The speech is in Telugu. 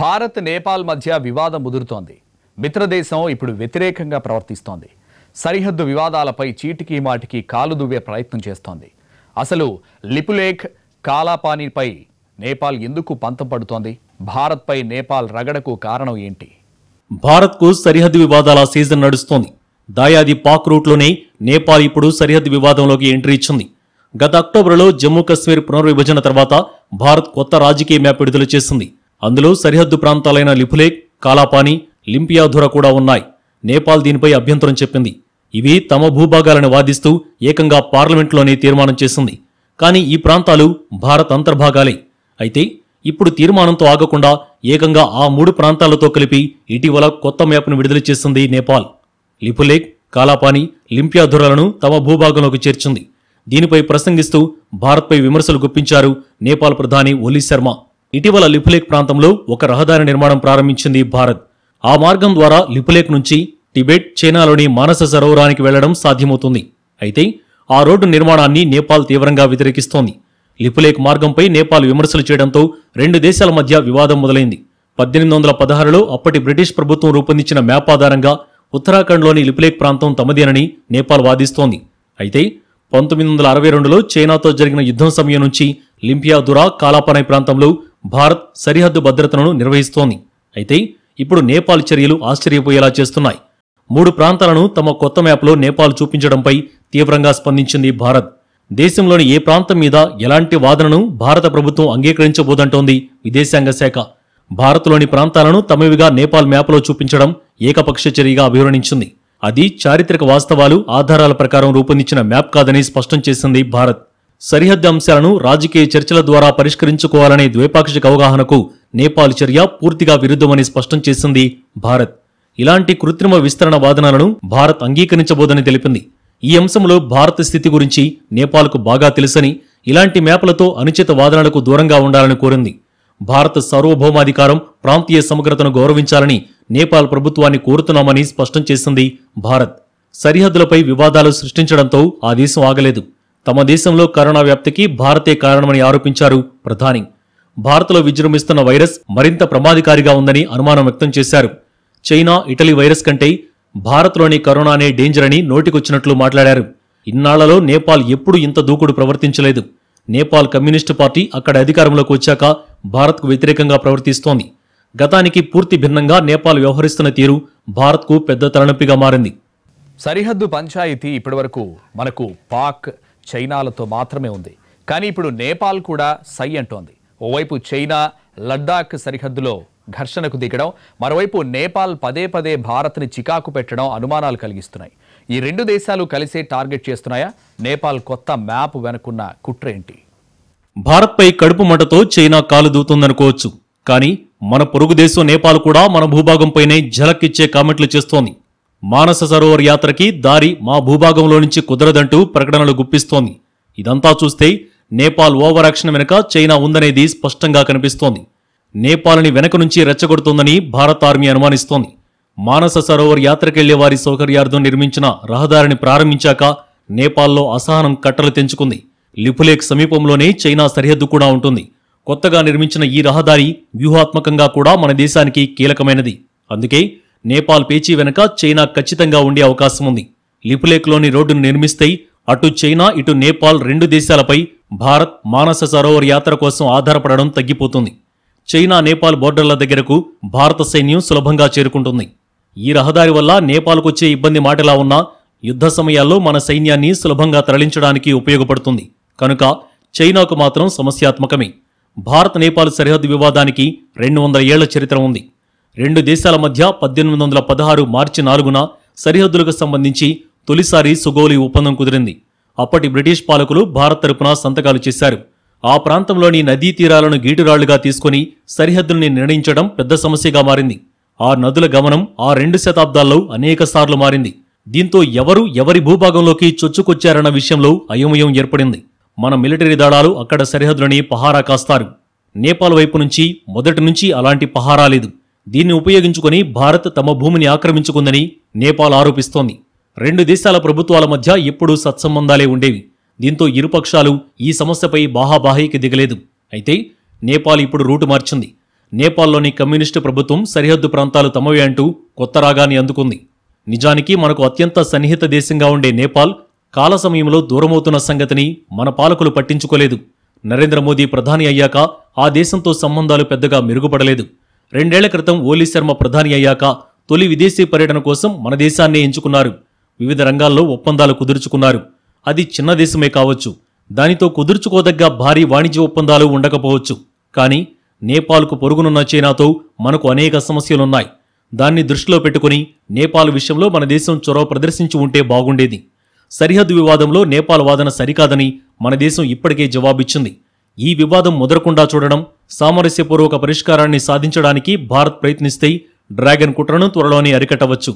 భారత్ నేపాల్ మధ్య వివాదం ముదురుతోంది మిత్రదేశం ఇప్పుడు వ్యతిరేకంగా ప్రవర్తిస్తోంది సరిహద్దు వివాదాలపై చీటికి మాటికి కాలు దువ్వే ప్రయత్నం చేస్తోంది అసలు లిపులేఖ్ కాలాపానిపై నేపాల్ ఎందుకు పంతం పడుతోంది భారత్పై నేపాల్ రగడకు కారణం ఏంటి భారత్కు సరిహద్దు వివాదాల సీజన్ నడుస్తోంది దాయాది పాక్ రూట్లోనే నేపాల్ ఇప్పుడు సరిహద్దు వివాదంలోకి ఎంట్రీ ఇచ్చింది గత అక్టోబర్లో జమ్మూ కశ్మీర్ పునర్విభజన తర్వాత భారత్ కొత్త రాజకీయ మ్యాప్ విడుదల చేసింది అందులో సరిహద్దు ప్రాంతాలైన లిఫులేక్ కాలాపాని లింపియాధుర కూడా ఉన్నాయి నేపాల్ దీనిపై అభ్యంతరం చెప్పింది ఇవి తమ భూభాగాలను వాదిస్తూ ఏకంగా పార్లమెంట్లోనే తీర్మానం చేసింది కానీ ఈ ప్రాంతాలు భారత్ అంతర్భాగాలే అయితే ఇప్పుడు తీర్మానంతో ఆగకుండా ఏకంగా ఆ మూడు ప్రాంతాలతో కలిపి ఇటీవల కొత్త మ్యాప్ను విడుదల చేసింది నేపాల్ లిపులేక్ కాలాపాని లింపియాధురలను తమ భూభాగంలోకి చేర్చింది దీనిపై ప్రసంగిస్తూ భారత్పై విమర్శలు గుప్పించారు నేపాల్ ప్రధాని ఒలీ శర్మ ఇటీవల లిపులేక్ ప్రాంతంలో ఒక రహదారి నిర్మాణం ప్రారంభించింది భారత్ ఆ మార్గం ద్వారా లిపులేక్ నుంచి టిబెట్ చైనాలోని మానస సరోవరానికి వెళ్లడం సాధ్యమవుతుంది అయితే ఆ రోడ్డు నిర్మాణాన్ని నేపాల్ తీవ్రంగా వ్యతిరేకిస్తోంది లిపులేక్ మార్గంపై నేపాల్ విమర్శలు చేయడంతో రెండు దేశాల మధ్య వివాదం మొదలైంది పద్దెనిమిది వందల పదహారులో అప్పటి బ్రిటిష్ ప్రభుత్వం రూపొందించిన మ్యాప్ ఆధారంగా ఉత్తరాఖండ్లోని లిపులేక్ ప్రాంతం తమదేనని నేపాల్ వాదిస్తోంది అయితే పంతొమ్మిది వందల అరవై రెండులో చైనాతో జరిగిన యుద్ధం సమయం నుంచి లింపియాదురా కాలాపనై ప్రాంతంలో భారత్ సరిహద్దు భద్రతను నిర్వహిస్తోంది అయితే ఇప్పుడు నేపాల్ చర్యలు ఆశ్చర్యపోయేలా చేస్తున్నాయి మూడు ప్రాంతాలను తమ కొత్త మ్యాప్లో నేపాల్ చూపించడంపై తీవ్రంగా స్పందించింది భారత్ దేశంలోని ఏ ప్రాంతం మీద ఎలాంటి వాదనను భారత ప్రభుత్వం అంగీకరించబోదంటోంది విదేశాంగ శాఖ భారత్లోని ప్రాంతాలను తమవిగా నేపాల్ మ్యాప్లో చూపించడం ఏకపక్ష చర్యగా అభివర్ణించింది అది చారిత్రక వాస్తవాలు ఆధారాల ప్రకారం రూపొందించిన మ్యాప్ కాదని స్పష్టం చేసింది భారత్ సరిహద్దు అంశాలను రాజకీయ చర్చల ద్వారా పరిష్కరించుకోవాలనే ద్వైపాక్షిక అవగాహనకు నేపాల్ చర్య పూర్తిగా విరుద్ధమని స్పష్టం చేసింది భారత్ ఇలాంటి కృత్రిమ విస్తరణ వాదనలను భారత్ అంగీకరించబోదని తెలిపింది ఈ అంశంలో భారత స్థితి గురించి నేపాల్కు బాగా తెలుసని ఇలాంటి మ్యాప్లతో అనుచిత వాదనలకు దూరంగా ఉండాలని కోరింది భారత సార్వభౌమాధికారం ప్రాంతీయ సమగ్రతను గౌరవించాలని నేపాల్ ప్రభుత్వాన్ని కోరుతున్నామని స్పష్టం చేసింది భారత్ సరిహద్దులపై వివాదాలు సృష్టించడంతో ఆ దేశం ఆగలేదు తమ దేశంలో కరోనా వ్యాప్తికి భారతే కారణమని ఆరోపించారు ప్రధాని భారత్లో విజృంభిస్తున్న వైరస్ మరింత ప్రమాదకారిగా ఉందని అనుమానం వ్యక్తం చేశారు చైనా ఇటలీ వైరస్ కంటే భారత్లోని కరోనా అనే డేంజర్ అని నోటికొచ్చినట్లు మాట్లాడారు ఇన్నాళ్లలో నేపాల్ ఎప్పుడు ఇంత దూకుడు ప్రవర్తించలేదు నేపాల్ కమ్యూనిస్టు పార్టీ అక్కడ అధికారంలోకి వచ్చాక భారత్కు వ్యతిరేకంగా ప్రవర్తిస్తోంది గతానికి పూర్తి భిన్నంగా నేపాల్ వ్యవహరిస్తున్న తీరు భారత్కు పెద్ద తలనొప్పిగా మారింది సరిహద్దు పంచాయతీ ఇప్పటివరకు మనకు పాక్ చైనాలతో మాత్రమే ఉంది కానీ ఇప్పుడు నేపాల్ కూడా సై అంటోంది ఓవైపు చైనా లడ్డాఖ్ సరిహద్దులో ఘర్షణకు దిగడం మరోవైపు నేపాల్ పదే పదే భారత్ని చికాకు పెట్టడం అనుమానాలు కలిగిస్తున్నాయి ఈ రెండు దేశాలు కలిసే టార్గెట్ చేస్తున్నాయా నేపాల్ కొత్త మ్యాప్ వెనుకున్న కుట్ర ఏంటి భారత్పై కడుపు మంటతో చైనా కాలు దూతుందనుకోవచ్చు కానీ మన పొరుగు దేశం నేపాల్ కూడా మన భూభాగంపైనే ఝలక్కిచ్చే కామెంట్లు చేస్తోంది మానస సరోవర్ యాత్రకి దారి మా భూభాగంలో నుంచి కుదరదంటూ ప్రకటనలు గుప్పిస్తోంది ఇదంతా చూస్తే నేపాల్ ఓవర్ యాక్షన్ వెనుక చైనా ఉందనేది స్పష్టంగా కనిపిస్తోంది నేపాల్ని వెనక నుంచి రెచ్చగొడుతోందని భారత ఆర్మీ అనుమానిస్తోంది మానస సరోవర్ యాత్రకెళ్లే వారి సౌకర్యార్థం నిర్మించిన రహదారిని ప్రారంభించాక నేపాల్లో అసహనం కట్టలు తెంచుకుంది లిపులేక్ సమీపంలోనే చైనా సరిహద్దు కూడా ఉంటుంది కొత్తగా నిర్మించిన ఈ రహదారి వ్యూహాత్మకంగా కూడా మన దేశానికి కీలకమైనది అందుకే నేపాల్ పేచీ వెనుక చైనా ఖచ్చితంగా ఉండే అవకాశం ఉంది లిపులేక్లోని రోడ్డును నిర్మిస్తే అటు చైనా ఇటు నేపాల్ రెండు దేశాలపై భారత్ మానస సరోవర్ యాత్ర కోసం ఆధారపడడం తగ్గిపోతుంది చైనా నేపాల్ బోర్డర్ల దగ్గరకు భారత సైన్యం సులభంగా చేరుకుంటుంది ఈ రహదారి వల్ల నేపాల్కొచ్చే ఇబ్బంది మాటలా ఉన్నా యుద్ధ సమయాల్లో మన సైన్యాన్ని సులభంగా తరలించడానికి ఉపయోగపడుతుంది కనుక చైనాకు మాత్రం సమస్యాత్మకమే భారత్ నేపాల్ సరిహద్దు వివాదానికి రెండు వందల ఏళ్ల చరిత్ర ఉంది రెండు దేశాల మధ్య పద్దెనిమిది వందల పదహారు మార్చి నాలుగున సరిహద్దులకు సంబంధించి తొలిసారి సుగోలి ఒప్పందం కుదిరింది అప్పటి బ్రిటిష్ పాలకులు భారత్ తరపున సంతకాలు చేశారు ఆ ప్రాంతంలోని నదీ తీరాలను గీటురాళ్లుగా తీసుకుని సరిహద్దుల్ని నిర్ణయించడం పెద్ద సమస్యగా మారింది ఆ నదుల గమనం ఆ రెండు శతాబ్దాల్లో అనేకసార్లు మారింది దీంతో ఎవరు ఎవరి భూభాగంలోకి చొచ్చుకొచ్చారన్న విషయంలో అయోమయం ఏర్పడింది మన మిలిటరీ దళాలు అక్కడ సరిహద్దులని పహారా కాస్తారు నేపాల్ వైపు నుంచి మొదటి నుంచి అలాంటి పహారా లేదు దీన్ని ఉపయోగించుకుని భారత్ తమ భూమిని ఆక్రమించుకుందని నేపాల్ ఆరోపిస్తోంది రెండు దేశాల ప్రభుత్వాల మధ్య ఎప్పుడూ సత్సంబంధాలే ఉండేవి దీంతో ఇరుపక్షాలు ఈ సమస్యపై బాహాబాహీకి దిగలేదు అయితే నేపాల్ ఇప్పుడు రూటు మార్చింది నేపాల్లోని కమ్యూనిస్టు ప్రభుత్వం సరిహద్దు ప్రాంతాలు తమవే అంటూ కొత్త రాగాన్ని అందుకుంది నిజానికి మనకు అత్యంత సన్నిహిత దేశంగా ఉండే నేపాల్ కాల సమయంలో దూరమవుతున్న సంగతిని మన పాలకులు పట్టించుకోలేదు నరేంద్ర మోదీ ప్రధాని అయ్యాక ఆ దేశంతో సంబంధాలు పెద్దగా మెరుగుపడలేదు రెండేళ్ల క్రితం ఓలీ శర్మ ప్రధాని అయ్యాక తొలి విదేశీ పర్యటన కోసం మన దేశాన్ని ఎంచుకున్నారు వివిధ రంగాల్లో ఒప్పందాలు కుదుర్చుకున్నారు అది చిన్న దేశమే కావచ్చు దానితో కుదుర్చుకోదగ్గ భారీ వాణిజ్య ఒప్పందాలు ఉండకపోవచ్చు కానీ నేపాల్కు పొరుగునున్న చైనాతో మనకు అనేక సమస్యలున్నాయి దాన్ని దృష్టిలో పెట్టుకుని నేపాల్ విషయంలో మన దేశం చొరవ ప్రదర్శించి ఉంటే బాగుండేది సరిహద్దు వివాదంలో నేపాల్ వాదన సరికాదని మన దేశం ఇప్పటికే జవాబిచ్చింది ఈ వివాదం ముదరకుండా చూడడం సామరస్యపూర్వక పరిష్కారాన్ని సాధించడానికి భారత్ ప్రయత్నిస్తే డ్రాగన్ కుట్రను త్వరలోనే అరికట్టవచ్చు